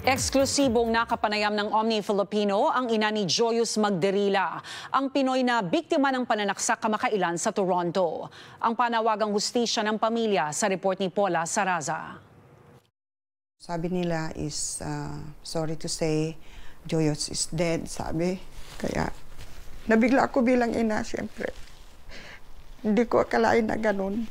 Eksklusibong nakapanayam ng Omni Filipino ang ina ni Joyous Magderila, ang Pinoy na biktima ng pananaksak kamakailan sa Toronto. Ang panawagang hustisya ng pamilya sa report ni Paula Saraza. Sabi nila is, uh, sorry to say, Joyous is dead, sabi. Kaya nabigla ako bilang ina, siyempre. Hindi ko akalain na ganun.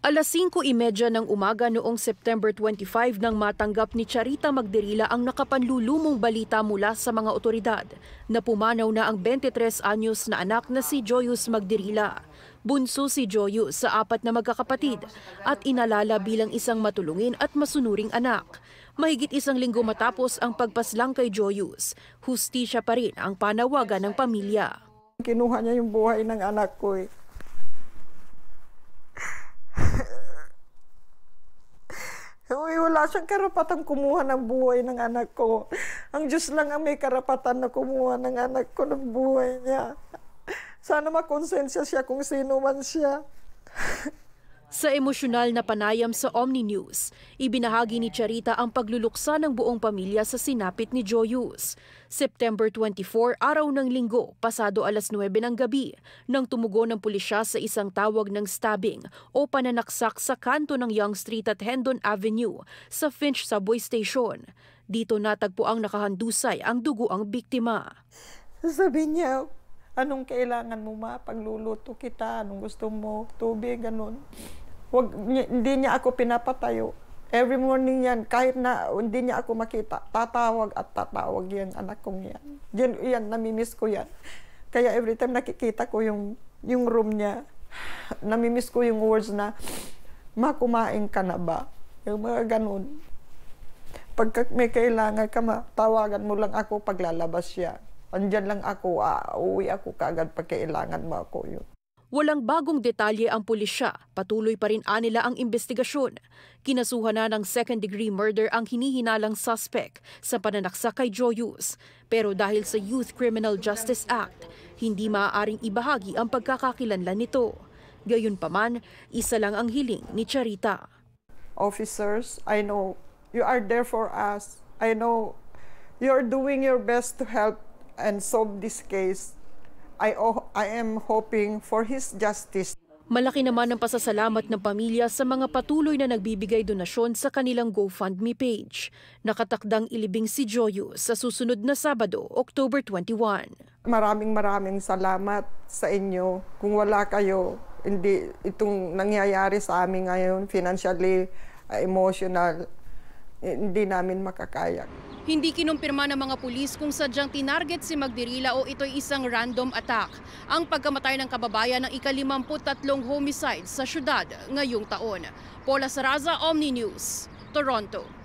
Alas 5.30 ng umaga noong September 25 nang matanggap ni Charita Magdirila ang nakapanlulumong balita mula sa mga otoridad na pumanaw na ang 23 anyos na anak na si Joyus Magdirila. Bunso si Joyus sa apat na magkakapatid at inalala bilang isang matulungin at masunuring anak. Mahigit isang linggo matapos ang pagpaslang kay Joyus, hustisya pa rin ang panawagan ng pamilya. Kinuha niya yung buhay ng anak ko eh wala siyang karapatan kumuha ng buhay ng anak ko. Ang Diyos lang ang may karapatan na kumuha ng anak ko ng buhay niya. Sana makonsensya siya kung sino man siya. Sa emosyonal na panayam sa Omni News, ibinahagi ni Charita ang pagluluksa ng buong pamilya sa sinapit ni Joyus. September 24, araw ng linggo, pasado alas 9 ng gabi, nang tumugo ng pulisya sa isang tawag ng stabbing o pananaksak sa kanto ng Young Street at Hendon Avenue sa Finch Subway Station. Dito natagpo ang nakahandusay ang dugo ang biktima. Sabi niya, anong kailangan mo ma, pagluluto kita, anong gusto mo, tubig, ganun. Wag, hindi niya ako pinapatayo. Every morning yan, kahit na hindi niya ako makita, tatawag at tatawag yan, anak kong yan. Yan, yan namimiss ko yan. Kaya every time nakikita ko yung, yung room niya, namimiss ko yung words na, Ma, kumain ka na ba? Yung mga ganun. Pag may kailangan ka, tawagan mo lang ako paglalabas siya. Andiyan lang ako, ah, uwi ako kagad pag kailangan mo ako yun. Walang bagong detalye ang pulisya, patuloy pa rin anila ang investigasyon. Kinasuhan na ng second-degree murder ang hinihinalang suspect sa pananaksak kay Joyus. Pero dahil sa Youth Criminal Justice Act, hindi maaaring ibahagi ang pagkakakilanlan nito. Gayunpaman, isa lang ang hiling ni Charita. Officers, I know you are there for us. I know you're doing your best to help and solve this case I, I am hoping for His justice. Malaki naman ang pasasalamat ng pamilya sa mga patuloy na nagbibigay donasyon sa kanilang GoFundMe page. Nakatakdang ilibing si Joyo sa susunod na Sabado, October 21. Maraming maraming salamat sa inyo. Kung wala kayo, hindi itong nangyayari sa amin ngayon, financially, emotional, hindi namin makakaya. Hindi kinumpirma ng mga pulis kung sadyang tinarget si Magdirila o ito'y isang random attack. Ang pagkamatay ng kababayan ng ikalimamputatlong homicide sa syudad ngayong taon. Paula Saraza, Omni News, Toronto.